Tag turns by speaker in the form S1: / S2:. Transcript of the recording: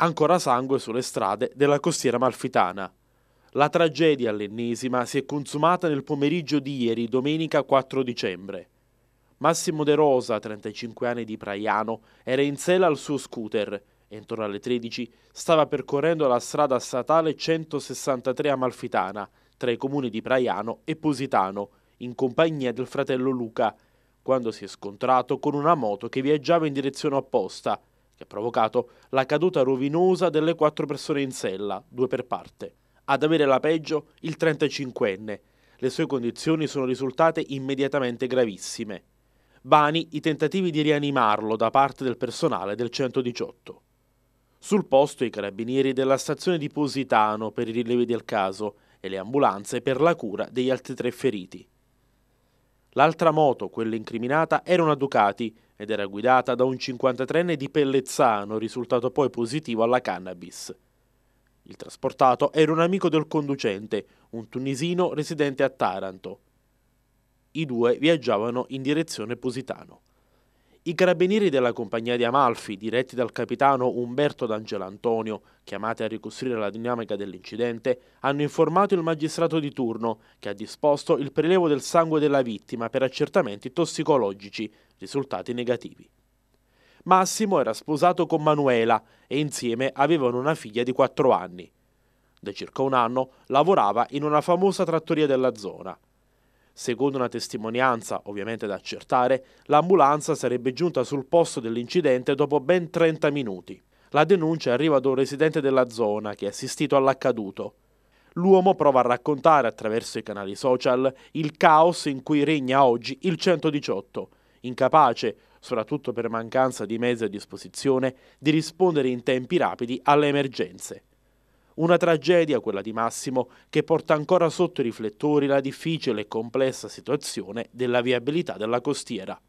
S1: ancora sangue sulle strade della costiera malfitana. La tragedia all'ennesima si è consumata nel pomeriggio di ieri, domenica 4 dicembre. Massimo De Rosa, 35 anni di Praiano, era in sella al suo scooter e intorno alle 13 stava percorrendo la strada statale 163 Amalfitana tra i comuni di Praiano e Positano in compagnia del fratello Luca, quando si è scontrato con una moto che viaggiava in direzione opposta che ha provocato la caduta rovinosa delle quattro persone in sella, due per parte. Ad avere la peggio il 35enne. Le sue condizioni sono risultate immediatamente gravissime. Vani i tentativi di rianimarlo da parte del personale del 118. Sul posto i carabinieri della stazione di Positano per i rilievi del caso e le ambulanze per la cura degli altri tre feriti. L'altra moto, quella incriminata, era una Ducati ed era guidata da un 53enne di Pellezzano, risultato poi positivo alla cannabis. Il trasportato era un amico del conducente, un tunisino residente a Taranto. I due viaggiavano in direzione Positano. I carabinieri della compagnia di Amalfi, diretti dal capitano Umberto D'Angelo Antonio, chiamati a ricostruire la dinamica dell'incidente, hanno informato il magistrato di turno, che ha disposto il prelevo del sangue della vittima per accertamenti tossicologici, risultati negativi. Massimo era sposato con Manuela e insieme avevano una figlia di 4 anni. Da circa un anno lavorava in una famosa trattoria della zona. Secondo una testimonianza, ovviamente da accertare, l'ambulanza sarebbe giunta sul posto dell'incidente dopo ben 30 minuti. La denuncia arriva ad un residente della zona che ha assistito all'accaduto. L'uomo prova a raccontare attraverso i canali social il caos in cui regna oggi il 118, incapace, soprattutto per mancanza di mezzi a disposizione, di rispondere in tempi rapidi alle emergenze. Una tragedia, quella di Massimo, che porta ancora sotto i riflettori la difficile e complessa situazione della viabilità della costiera.